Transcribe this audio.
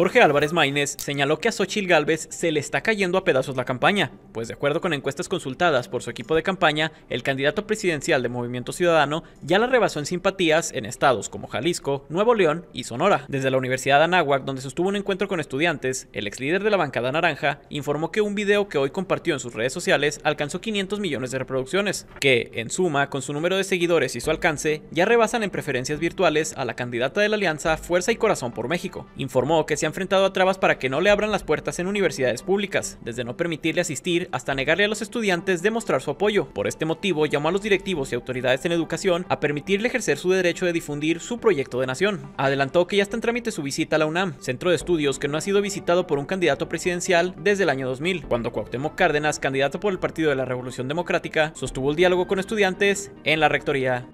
Jorge Álvarez Maínez señaló que a Xochil Gálvez se le está cayendo a pedazos la campaña, pues de acuerdo con encuestas consultadas por su equipo de campaña, el candidato presidencial de Movimiento Ciudadano ya la rebasó en simpatías en estados como Jalisco, Nuevo León y Sonora. Desde la Universidad de Anáhuac, donde sostuvo un encuentro con estudiantes, el ex líder de la bancada naranja informó que un video que hoy compartió en sus redes sociales alcanzó 500 millones de reproducciones, que, en suma, con su número de seguidores y su alcance, ya rebasan en preferencias virtuales a la candidata de la alianza Fuerza y Corazón por México. Informó que se enfrentado a trabas para que no le abran las puertas en universidades públicas, desde no permitirle asistir hasta negarle a los estudiantes demostrar su apoyo. Por este motivo, llamó a los directivos y autoridades en educación a permitirle ejercer su derecho de difundir su proyecto de nación. Adelantó que ya está en trámite su visita a la UNAM, centro de estudios que no ha sido visitado por un candidato presidencial desde el año 2000, cuando Cuauhtémoc Cárdenas, candidato por el Partido de la Revolución Democrática, sostuvo el diálogo con estudiantes en la rectoría.